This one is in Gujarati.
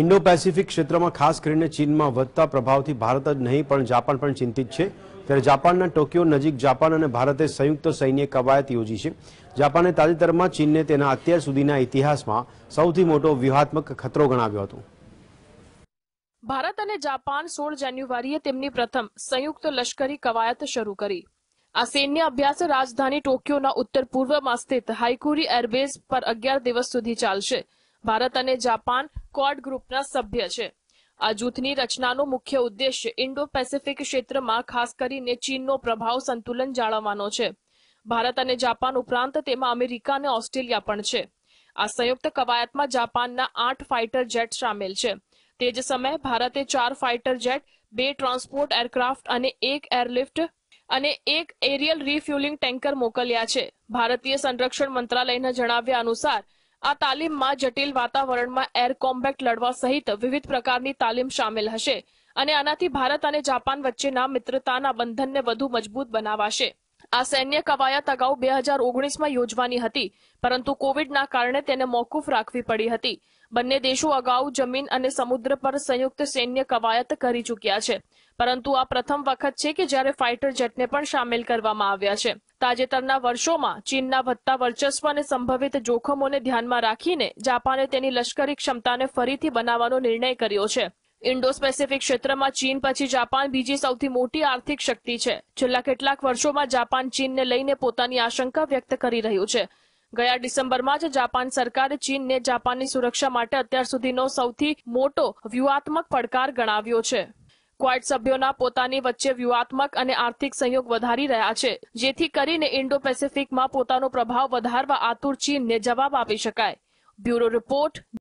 ઇન્ડો પેસિફિક ક્ષેત્રમાં ખાસ કરીને ચીનમાં વધતા પ્રભાવથી ભારત જ નહીં પણ જાપાન પણ ચિંતિત છે ત્યારે જાપાનના ટોક્યો નજીક જાપાન અને ભારતે સંયુક્ત સૈન્ય કવાયત યોજી છે જાપાને તાજેતરમાં ચીનને તેના અત્યાર સુધીના ઇતિહાસમાં સૌથી મોટો વ્યૂહાત્મક ખતરો ગણાવ્યો હતો ભારત અને જાપાન સોળ જાન્યુઆરીએ તેમની પ્રથમ સંયુક્ત લશ્કરી કવાયત શરૂ કરી આ સૈન્ય અભ્યાસ રાજધાની ટોક્યોના ઉત્તર પૂર્વમાં સ્થિત હાઇકુરી એરબેઝ પર અગિયાર દિવસ સુધી ચાલશે ભારત અને જાપાન સ્કોડ ગ્રુપના સભ્ય છે આ જૂથની રચનાનો મુખ્ય ઉદ્દેશ ઇન્ડો પેસિફિક ક્ષેત્રમાં ખાસ કરીને ચીનનો પ્રભાવ સંતુલન જાળવવાનો છે ભારત અને જાપાન ઉપરાંત તેમાં અમેરિકા અને ઓસ્ટ્રેલિયા પણ છે આ સંયુક્ત કવાયતમાં જાપાનના આઠ ફાઇટર જેટ સામેલ છે તે જ સમયે ભારતે ચાર ફાઇટર જેટ બે ટ્રાન્સપોર્ટ એરક્રાફ્ટ અને એક એરલિફ્ટ અને એક એરિયલ રિફ્યુલિંગ ટેન્કર મોકલ્યા છે ભારતીય સંરક્ષણ મંત્રાલયના જણાવ્યા અનુસાર આ તાલીમમાં જટિલ વાતાવરણમાં એર કોમ્બેક્ટ લડવા સહિત વિવિધ પ્રકારની તાલીમ સામેલ હશે અને આનાથી ભારત અને જાપાન વચ્ચેના મિત્રતાના બંધનને વધુ મજબૂત બનાવાશે આ સૈન્ય કવાયત અગાઉ બે હજાર ઓગણીસમાં યોજવાની હતી પરંતુ કોવિડના કારણે તેને મોકૂફ રાખવી પડી હતી બંને દેશો અગાઉ જમીન અને સમુદ્ર પર સંયુક્ત સૈન્ય કવાયત કરી ચૂક્યા છે પરંતુ આ પ્રથમ વખત છે કે જ્યારે ફાઇટર જેટને પણ સામેલ કરવામાં આવ્યા છે તાજેતરના વર્ષોમાં ચીનના વધતા વર્ચસ્વ અને સંભવિત જોખમોને ધ્યાનમાં રાખીને જાપાને તેની લશ્કરી ક્ષમતાને ફરીથી બનાવવાનો નિર્ણય કર્યો છે ઇન્ડો સ્પેસિફિક ક્ષેત્રમાં ચીન પછી જાપાન બીજી સૌથી મોટી આર્થિક શક્તિ છે છેલ્લા કેટલાક વર્ષોમાં જાપાન ચીનને લઈને પોતાની આશંકા વ્યક્ત કરી રહ્યું છે ગયા ડિસેમ્બરમાં જ જાપાન સરકારે ચીનને જાપાનની સુરક્ષા માટે અત્યાર સુધીનો સૌથી મોટો વ્યૂહાત્મક પડકાર ગણાવ્યો છે સ્ક્વાડ સભ્યોના પોતાની વચ્ચે વ્યૂહાત્મક અને આર્થિક સહયોગ વધારી રહ્યા છે જેથી કરીને ઇન્ડો પેસેફિકમાં પોતાનો પ્રભાવ વધારવા આતુર ચીનને જવાબ આપી શકાય બ્યુરો રિપોર્ટ